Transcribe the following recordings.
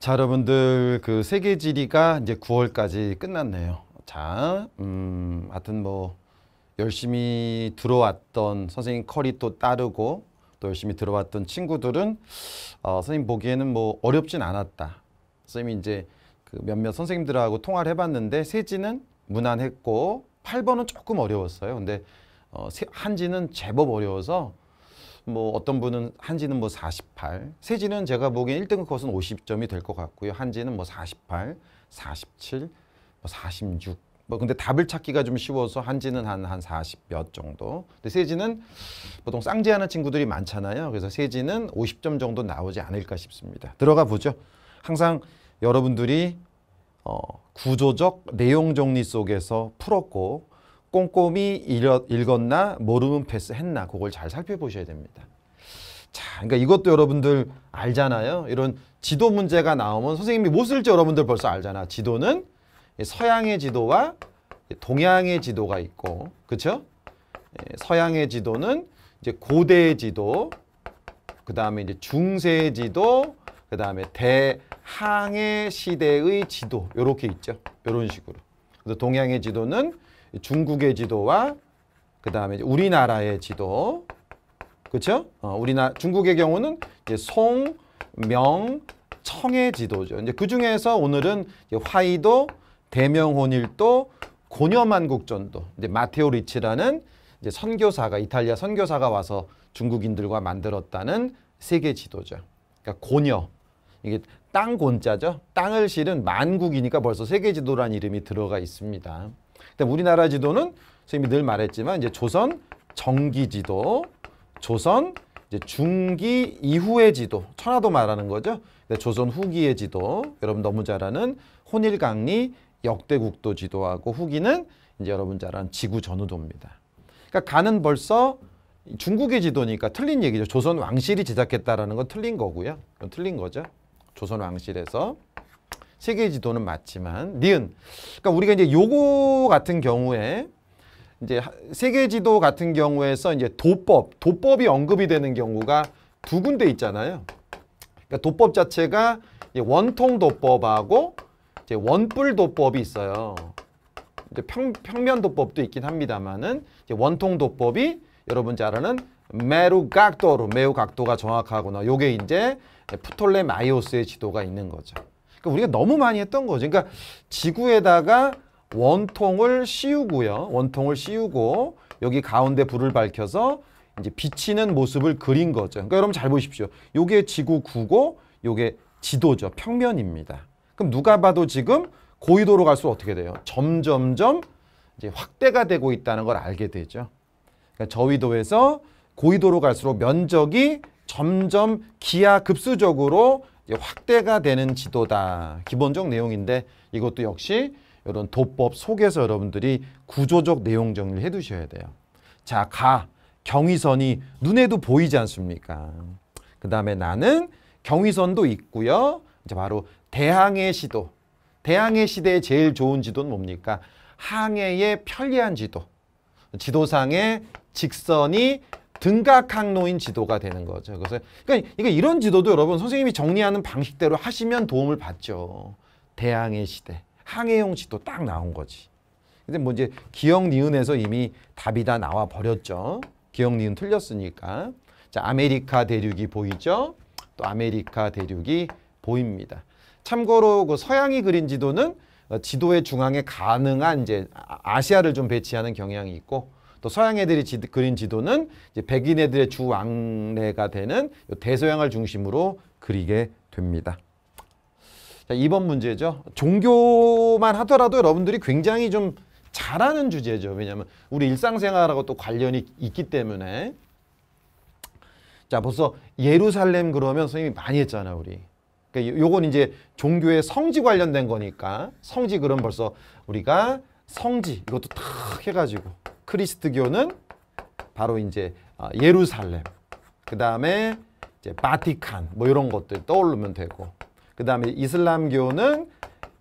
자, 여러분들 그 세계 지리가 이제 9월까지 끝났네요. 자, 음, 하여튼 뭐 열심히 들어왔던 선생님 커리 또 따르고 또 열심히 들어왔던 친구들은 어, 선생님 보기에는 뭐 어렵진 않았다. 선생님이 이제 그 몇몇 선생님들하고 통화를 해봤는데 세지는 무난했고 8번은 조금 어려웠어요. 근데 어, 한지는 제법 어려워서 뭐 어떤 분은 한지는 뭐 48, 세지는 제가 보기엔 1등 컷은 50점이 될 것 같고요. 한지는 뭐 48, 47, 뭐 46. 뭐 근데 답을 찾기가 좀 쉬워서 한지는 한 한40 몇 정도. 근데 세지는 보통 쌍지하는 친구들이 많잖아요. 그래서 세지는 50점 정도 나오지 않을까 싶습니다. 들어가 보죠. 항상 여러분들이 어, 구조적 내용 정리 속에서 풀었고 꼼꼼히 읽었나 모르는 패스했나 그걸 잘 살펴보셔야 됩니다. 자, 그러니까 이것도 여러분들 알잖아요. 이런 지도 문제가 나오면 선생님이 뭐 쓸지 여러분들 벌써 알잖아. 지도는 서양의 지도와 동양의 지도가 있고, 그렇죠? 서양의 지도는 이제 고대 지도, 그 다음에 이제 중세 지도, 그 다음에 대항해 시대의 지도 이렇게 있죠. 이런 식으로. 그래서 동양의 지도는 중국의 지도와 그 다음에 우리나라의 지도 그렇죠? 어, 우리나 중국의 경우는 송, 명, 청의 지도죠. 이제 그 중에서 오늘은 화이도, 대명혼일도, 고녀만국전도 이제 마테오 리치라는 이제 선교사가 이탈리아 선교사가 와서 중국인들과 만들었다는 세계 지도죠. 그러니까 고녀 이게 땅 곤자죠. 땅을 실은 만국이니까 벌써 세계 지도란 이름이 들어가 있습니다. 근데 우리나라 지도는 선생님이 늘 말했지만 이제 조선 정기 지도, 조선 이제 중기 이후의 지도, 천하도 말하는 거죠. 근데 조선 후기의 지도, 여러분 너무 잘 아는 혼일강리 역대국도 지도하고 후기는 이제 여러분 잘 아는 지구 전후도입니다. 그러니까 가는 벌써 중국의 지도니까 틀린 얘기죠. 조선 왕실이 제작했다라는 건 틀린 거고요. 틀린 거죠. 조선 왕실에서 세계 지도는 맞지만 니은 그러니까 우리가 이제 요거 같은 경우에 이제 세계 지도 같은 경우에서 이제 도법, 도법이 언급이 되는 경우가 두 군데 있잖아요. 그러니까 도법 자체가 이제 원통 도법하고 이제 원뿔 도법이 있어요. 이제 평, 평면 도법도 있긴 합니다만은 원통 도법이 여러분 잘 아는 메루 각도로 매우 각도가 정확하구나. 요게 이제 프톨레마이오스의 지도가 있는 거죠. 그러니까 우리가 너무 많이 했던 거죠. 그러니까 지구에다가 원통을 씌우고요. 원통을 씌우고 여기 가운데 불을 밝혀서 이제 비치는 모습을 그린 거죠. 그러니까 여러분 잘 보십시오. 요게 지구 구고 요게 지도죠. 평면입니다. 그럼 누가 봐도 지금 고위도로 갈수록 어떻게 돼요? 점점점 이제 확대가 되고 있다는 걸 알게 되죠. 그러니까 저위도에서 고위도로 갈수록 면적이 점점 기하급수적으로 확대가 되는 지도다. 기본적 내용인데 이것도 역시 이런 도법 속에서 여러분들이 구조적 내용 정리를 해두셔야 돼요. 자, 가, 경위선이 눈에도 보이지 않습니까? 그 다음에 나는 경위선도 있고요. 이제 바로 대항해 시도. 대항해 시대에 제일 좋은 지도는 뭡니까? 항해에 편리한 지도. 지도상의 직선이 등각항로인 지도가 되는 거죠. 그래서 그러니까 이런 지도도 여러분 선생님이 정리하는 방식대로 하시면 도움을 받죠. 대항해 시대 항해용 지도 딱 나온 거지. 근데 뭐 이제 기역 니은에서 이미 답이 다 나와 버렸죠. 기역 니은 틀렸으니까. 자, 아메리카 대륙이 보이죠? 또 아메리카 대륙이 보입니다. 참고로 그 서양이 그린 지도는 어, 지도의 중앙에 가능한 이제 아, 아시아를 좀 배치하는 경향이 있고 또 서양 애들이 지, 그린 지도는 백인 애들의 주 왕래가 되는 대서양을 중심으로 그리게 됩니다. 자, 이번 문제죠. 종교만 하더라도 여러분들이 굉장히 좀 잘하는 주제죠. 왜냐하면 우리 일상생활하고 또 관련이 있기 때문에 자 벌써 예루살렘 그러면 선생님이 많이 했잖아 우리 그러니까 요건 이제 종교의 성지 관련된 거니까 성지 그럼 벌써 우리가 성지 이것도 탁 해가지고 크리스트교는 바로 이제 아, 예루살렘, 그 다음에 이제 바티칸 뭐 이런 것들 떠올르면 되고 그 다음에 이슬람교는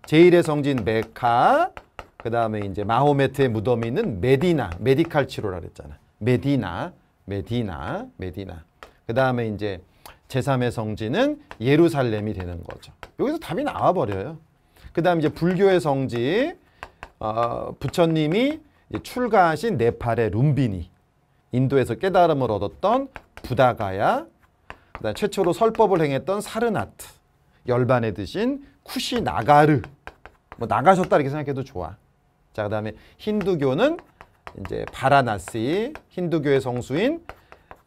제1의성지인 메카 그 다음에 이제 마호메트의 무덤이 있는 메디나 메디칼치로라 그랬잖아 메디나 메디나 메디나 그 다음에 이제 제3의 성지는 예루살렘이 되는 거죠 여기서 답이 나와버려요 그 다음 에 이제 불교의 성지 어, 부처님이 출가하신 네팔의 룸비니 인도에서 깨달음을 얻었던 부다가야 그다음 최초로 설법을 행했던 사르나트 열반의 드신 쿠시나가르 뭐 나가셨다 이렇게 생각해도 좋아 자 그다음에 힌두교는 이제 바라나시 힌두교의 성수인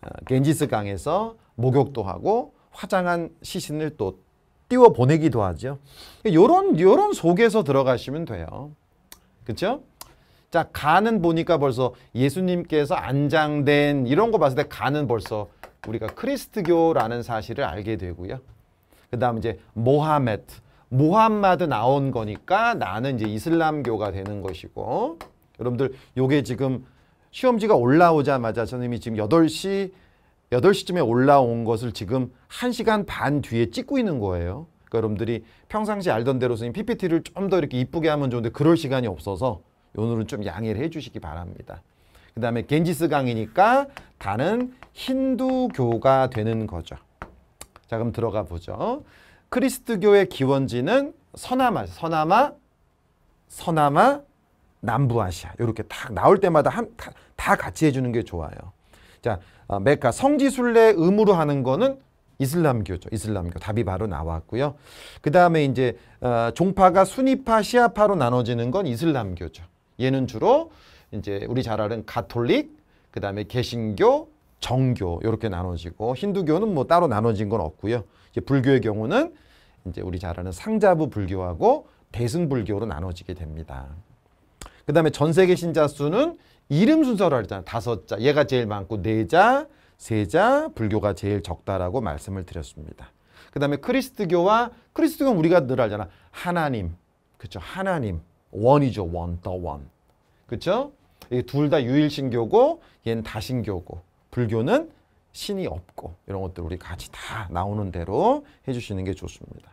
어, 겐지스 강에서 목욕도 하고 화장한 시신을 또 띄워 보내기도 하죠. 그러니까 요런 요런 속에서 들어가시면 돼요. 그렇죠? 자, 간은 보니까 벌써 예수님께서 안장된 이런 거 봤을 때 간은 벌써 우리가 크리스트교라는 사실을 알게 되고요. 그 다음 이제 모하메트. 모함마드 나온 거니까 나는 이제 이슬람교가 되는 것이고 여러분들 요게 지금 시험지가 올라오자마자 선생님이 지금 8시 8시쯤에 올라온 것을 지금 1시간 반 뒤에 찍고 있는 거예요. 그러니까 여러분들이 평상시 알던 대로 선생님 PPT를 좀 더 이렇게 이쁘게 하면 좋은데 그럴 시간이 없어서 오늘은 좀 양해를 해주시기 바랍니다. 그 다음에 겐지스 강이니까 다는 힌두교가 되는 거죠. 자 그럼 들어가 보죠. 크리스트교의 기원지는 서남아, 서남아, 서남아, 남부아시아 이렇게 딱 나올 때마다 한, 다, 다 같이 해주는 게 좋아요. 자 어, 메카 성지순례 의무로 하는 거는 이슬람교죠. 이슬람교 답이 바로 나왔고요. 그 다음에 이제 어, 종파가 수니파, 시아파로 나눠지는 건 이슬람교죠. 얘는 주로 이제 우리 잘 아는 가톨릭, 그 다음에 개신교, 정교 이렇게 나눠지고 힌두교는 뭐 따로 나눠진 건 없고요. 이제 불교의 경우는 이제 우리 잘 아는 상자부 불교하고 대승불교로 나눠지게 됩니다. 그 다음에 전 세계 신자 수는 이름 순서로 알잖아요 다섯 자, 얘가 제일 많고 네 자, 세 자, 불교가 제일 적다라고 말씀을 드렸습니다. 그 다음에 크리스트교와 크리스트교는 우리가 늘 알잖아. 하나님, 그렇죠. 하나님. 원이죠. 원, 더 원. 그렇죠? 둘다 유일신교고 얘는 다신교고 불교는 신이 없고 이런 것들 우리 같이 다 나오는 대로 해주시는 게 좋습니다.